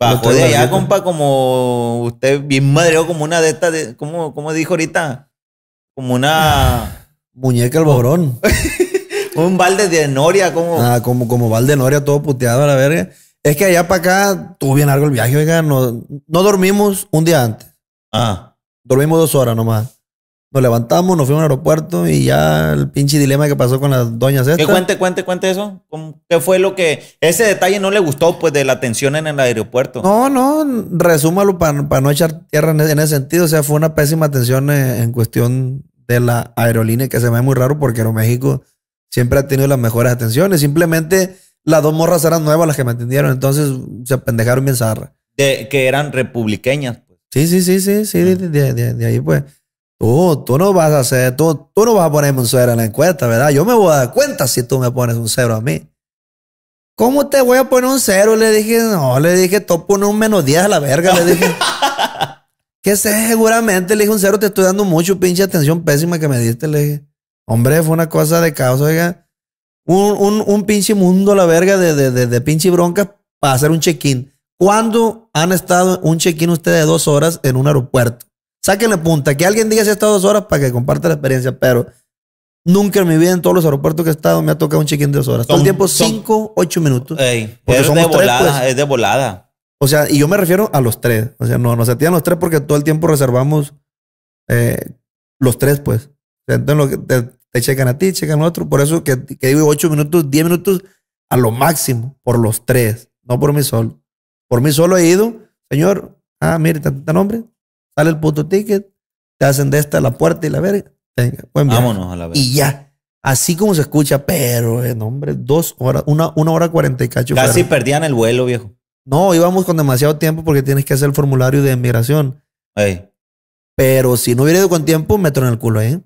bajo de allá, compa, como usted bien madreó como una de estas, de, como, como dijo ahorita, como una... Muñeca al un balde de noria, como... Ah, como, como balde de noria, todo puteado a la verga. Es que allá para acá tuvo bien largo el viaje, oiga, no, no dormimos un día antes. Ah. Dormimos dos horas nomás. Nos levantamos, nos fuimos al aeropuerto y ya el pinche dilema que pasó con las doñas estas. cuente, cuente, cuente eso. ¿Qué fue lo que... Ese detalle no le gustó, pues, de la atención en el aeropuerto? No, no. Resúmalo para no echar tierra e, en, ese sentido. O sea, fue una pésima atención eh, en, cuestión de la aerolínea que se me ve muy raro porque Aeroméxico siempre ha tenido las mejores atenciones. Simplemente las dos morras eran nuevas las que me atendieron. Entonces se pendejaron bien zarra. De, que eran republiqueñas. Pues. Sí, sí, sí, sí, sí, de ahí pues. Tú, oh, tú no vas a hacer, tú, tú no vas a ponerme un cero en la encuesta, ¿verdad? Yo me voy a dar cuenta si tú me pones un cero a mí. ¿Cómo te voy a poner un cero? Le dije, no, le dije, tú pones un menos 10 a la verga, le dije. que sé, seguramente le dije un cero, te estoy dando mucho pinche atención pésima que me diste, le dije. Hombre, fue una cosa de caos, oiga. Un, pinche mundo a la verga de, pinche bronca para hacer un check-in. ¿Cuándo han estado un check-in ustedes de dos horas en un aeropuerto? Sáquenle punta. Que alguien diga si ha estado dos horas para que comparta la experiencia, pero nunca en mi vida en todos los aeropuertos que he estado me ha tocado un check de dos horas. Todo el tiempo cinco, ocho minutos. es de volada, pues. es de volada. O sea, y yo me refiero a los tres. O sea, no, nos atienden los tres porque todo el tiempo reservamos eh, los tres, pues. Entonces te, checan a ti, checan a otro. Por eso que, digo ocho minutos, diez minutos a lo máximo por los tres, no por mí solo. Por mí solo he ido, señor, ah, mire, tanto nombre, Sale el puto ticket, te hacen de esta la puerta y la verga. Venga, Vámonos a la verga. Y ya. Así como se escucha, pero, eh, hombre, dos horas, una, una hora cuarenta y cacho. Casi perdían el vuelo, viejo. No, íbamos con demasiado tiempo porque tienes que hacer el formulario de inmigración. Pero si no hubiera ido con tiempo, meto en el culo ahí. ¿eh?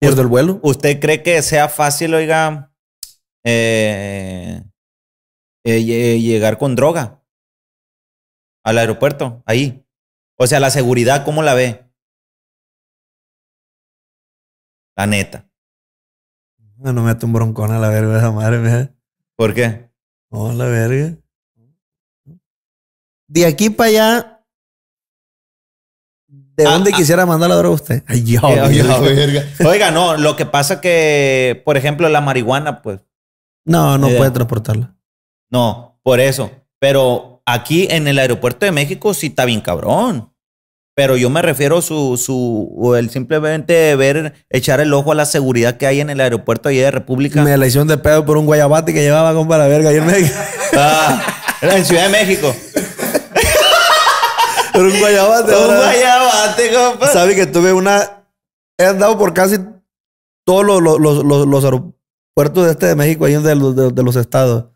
Pierdo el vuelo. ¿Usted cree que sea fácil, oiga, eh, eh, llegar con droga al aeropuerto? Ahí. O sea, la seguridad, ¿cómo la ve? La neta. Ah, no, me me un broncón a la verga esa madre, mía. ¿Por qué? No, la verga. De aquí para allá, ¿De ah, dónde ah. quisiera mandar la droga usted? Ay, yo, verga. Oiga, no, lo que pasa que, por ejemplo, la marihuana, pues. No, no eh. puede transportarla. No, por eso. Pero Aquí en el aeropuerto de México sí está bien cabrón. Pero yo me refiero su, su, el simplemente ver, echar el ojo a la seguridad que hay en el aeropuerto allá de República. Me la hicieron de pedo por un guayabate que llevaba con para verga ahí en México. Ah, era en Ciudad de México. Por un guayabate. un guayabate, compa. Sabes que tuve una. He andado por casi todos los, los, aeropuertos de este de México, ahí de, de los estados.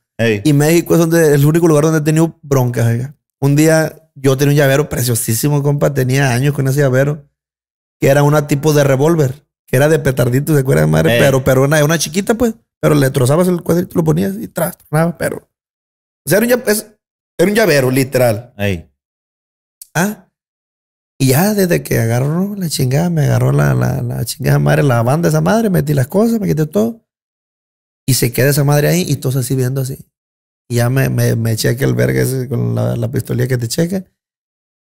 Y México es donde el único lugar donde he tenido broncas. Un día yo tenía un llavero preciosísimo, compa. Tenía años con ese llavero. Que era una tipo de revólver. Que era de petardito, ¿se acuerdan, madre? Pero, pero una, una chiquita, pues. Pero le trozabas el cuadrito, lo ponías y trastornabas. nada. pero... O sea, era un, llavero, literal. Ahí. Ah. Y ya desde que agarró la chingada, me agarró la, la, la chingada madre, la banda esa madre, metí las cosas, me quité todo. Y se queda esa madre ahí y todos así viendo así. Y ya me, me, cheque el verga ese con la, la pistolía que te checa.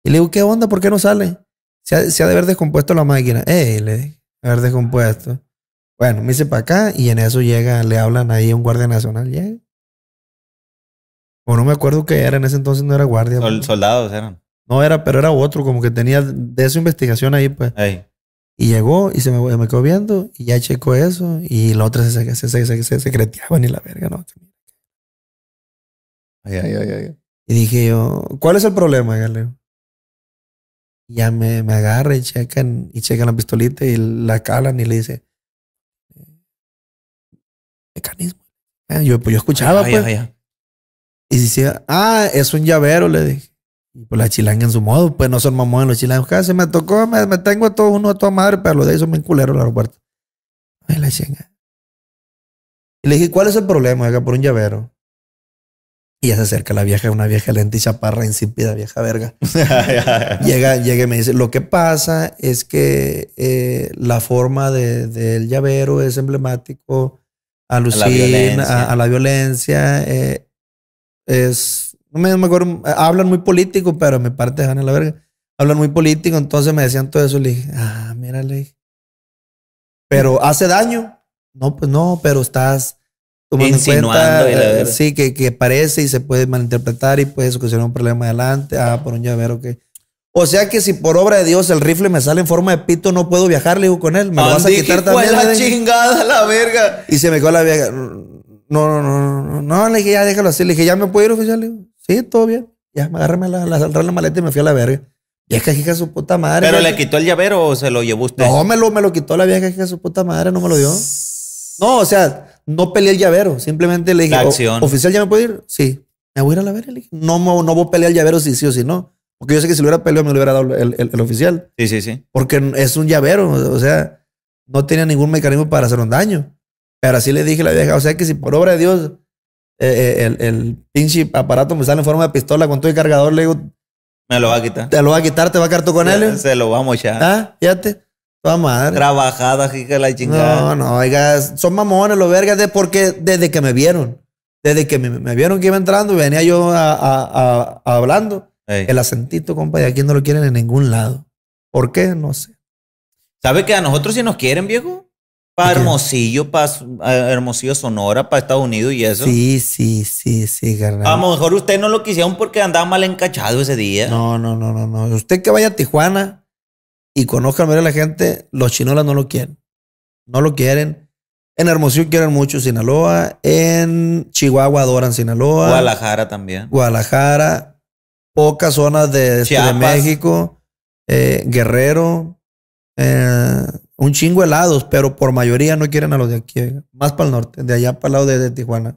Y le digo, ¿qué onda? ¿Por qué no sale? Se ha, se ha de haber descompuesto la máquina. Eh, le dije, haber descompuesto. Bueno, me hice para acá y en eso llega, le hablan ahí a un guardia nacional. Llega. O no me acuerdo qué era, en ese entonces no era guardia. Sol, soldados eran. No era, pero era otro, como que tenía de su investigación ahí, pues. Y llegó y se me, me, quedó viendo y ya checó eso y la otra se, se, ni y la verga, no. Y dije yo, ¿cuál es el problema, Galeo? ya me, me agarra y checan, y checan la pistolita y la calan y le dice, eh, mecanismo. Ah, yo, pues yo escuchaba, ah, pues. y decía, ah, es un llavero, le dije. Y pues la chilanga en su modo, pues no son mamones los chilangos. Ah, se me tocó, me, tengo a todos uno a toda madre, pero lo de eso me bien culeros el aeropuerto. la chinga. Y le dije, ¿cuál es el problema acá por un llavero? Y ya se acerca la vieja, una vieja lenta y chaparra, insípida, vieja verga. llega, llega y me dice, lo que pasa es que eh, la forma del de, llavero es emblemático, a la violencia, a, la violencia eh, es, no me, acuerdo, hablan muy político, pero me parte la verga. Hablan muy político, entonces me decían todo eso, le dije, ah, mírale. Pero hace daño. No, pues no, pero estás Insinuando eh, sí, que, que parece y se puede malinterpretar y puede suceder un problema adelante, ah, por un llavero que... O sea que si por obra de Dios el rifle me sale en forma de pito, no puedo viajar, le digo con él. Me lo vas a quitar también. la chingada, la verga. Y se me quedó la vieja. No, no, no, no, no. Le dije, ya déjalo así. Le dije, ya me puedo ir oficial. Le digo, sí, todo bien. Ya, me agárrame la, la, la, maleta y me fui a la verga. y es que hija su puta madre. ¿Pero le quitó el llavero o se lo llevó usted? No, me lo, me lo quitó la vieja hija su puta madre, no me lo dio. No, o sea, no peleé el llavero, simplemente le dije, oficial, ¿ya me puedo ir? Sí. Me voy a ir a la vera, le dije, no, no voy a pelear el llavero si sí o si no. Porque yo sé que si lo hubiera peleado me lo hubiera dado el, oficial. Sí, sí, sí. Porque es un llavero, o sea, no tenía ningún mecanismo para hacer un daño. Pero así le dije a la vieja, o sea que si por obra de Dios eh, eh, el, pinche aparato me sale en forma de pistola con todo el cargador, le digo... Me lo va a quitar. Te lo va a quitar, te va a quedar tú con él. Se lo vamos ya. Ah, fíjate. Toda madre. trabajada la chingada. No, no, oiga, son mamones los vergas de porque desde que me vieron, desde que me, vieron que iba entrando, venía yo hablando. El acentito, compa, y aquí no lo quieren en ningún lado. ¿Por qué? No sé. ¿Sabe que a nosotros sí nos quieren, viejo? Para Hermosillo, para Hermosillo Sonora, para Estados Unidos y eso. Sí, sí, sí, sí, carnal. A lo mejor usted no lo quisieron porque andaba mal encachado ese día. No, no, no, no, no. Usted que vaya a Tijuana, y conozca a la gente, los chinolas no lo quieren. No lo quieren. En Hermosillo quieren mucho Sinaloa. En Chihuahua adoran Sinaloa. Guadalajara también. Guadalajara. Pocas zonas de, este, México. Eh, Guerrero. Eh, un chingo helados, pero por mayoría no quieren a los de aquí. Más para el norte, de allá para el lado de, Tijuana.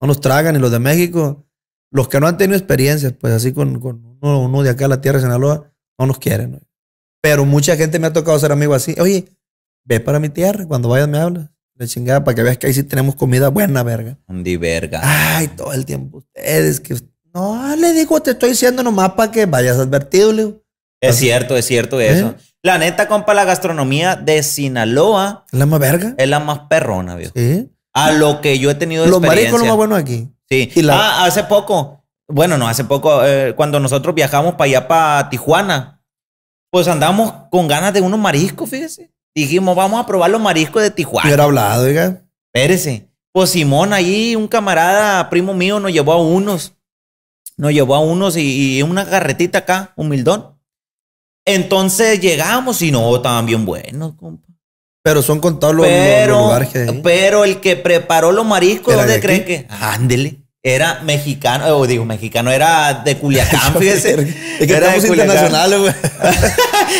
No nos tragan. Y los de México, los que no han tenido experiencias, pues así con, uno, de acá a la tierra de Sinaloa, no nos quieren. Pero mucha gente me ha tocado ser amigo así. Oye, ve para mi tierra, cuando vayas me hablas. Me chingada, para que veas que ahí sí tenemos comida buena, verga. Andy, verga. Ay, todo el tiempo ustedes que... No, le digo, te estoy diciendo nomás para que vayas advertido, Leo. Es cierto, es cierto ¿Eh? eso. La neta, compa, la gastronomía de Sinaloa... ¿Es la más verga? Es la más perrona, viejo. Sí. A lo que yo he tenido Los experiencia. lo más bueno aquí. Sí. Ah, hace poco... Bueno, no, hace poco, eh, cuando nosotros viajamos para allá, para Tijuana, pues andamos con ganas de unos mariscos, fíjese. Dijimos, vamos a probar los mariscos de Tijuana. Yo era hablado, oiga. Espérese. Pues Simón, ahí un camarada, primo mío, nos llevó a unos. Nos llevó a unos y, una carretita acá, humildón. Entonces llegamos y no, estaban bien buenos, compa. Pero son contados los, lugares Pero el que preparó los mariscos, ¿dónde creen que? Ándele era mexicano, o digo, mexicano, era de Culiacán, fíjese. era de güey.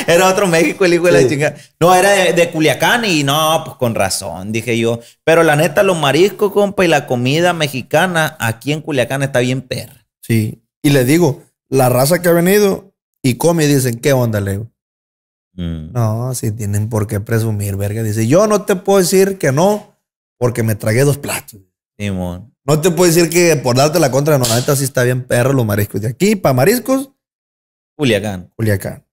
era otro México, el hijo de la chingada. No, era de, Culiacán y no, pues con razón, dije yo. Pero la neta, los mariscos, compa, y la comida mexicana aquí en Culiacán está bien perra. Sí, y le digo, la raza que ha venido y come dicen, ¿qué onda, Leo? Mm. No, si tienen por qué presumir, verga. Dice, yo no te puedo decir que no, porque me tragué dos platos. No te puedo decir que por darte la contra, no, la neta sí está bien perro los mariscos. De aquí, para mariscos. Culiacán. Culiacán.